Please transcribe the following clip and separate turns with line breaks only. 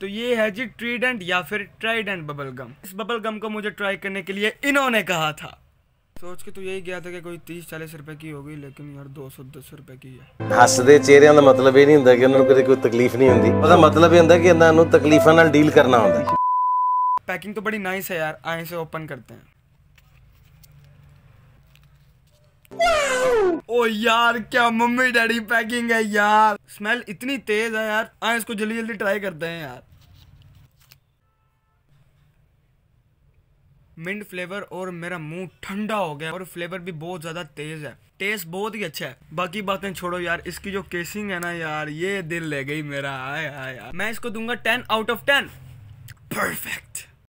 तो ये है जी ट्रीडेंट या फिर ट्राइडेंट बबल गम इस बबल गम को मुझे ट्राई करने के लिए इन्होंने कहा था सोच के तो यही गया था कि कोई तीस चालीस रुपए की होगी लेकिन यार दो सौ दस रुपए की है ਹੱਸਦੇ ਚਿਹਰਿਆਂ
ਦਾ ਮਤਲਬ ਇਹ ਨਹੀਂ ਹੁੰਦਾ ਕਿ ਉਹਨਾਂ कोई तकलीफ नहीं ਤਕਲੀਫ मतलब ये ਉਹਦਾ ਮਤਲਬ ਇਹ ਹੁੰਦਾ ਕਿ ਇਹਨਾਂ ਨੂੰ
पैकिंग तो बड़ी नाइस है यार आए से ओपन करते हैं ओ यार क्या मम्मी डैडी पैकिंग है यार स्मेल इतनी तेज है यार हाँ इसको जल्दी जल्दी ट्राई करते हैं यार मिंट फ्लेवर और मेरा मुंह ठंडा हो गया और फ्लेवर भी बहुत ज़्यादा तेज़ है टेस्ट बहुत ही अच्छा है बाकी बातें छोड़ो यार इसकी जो केसिंग है ना यार ये दिल ले गई मेरा आया आय मैं इसको दूंगा ten out of ten perfect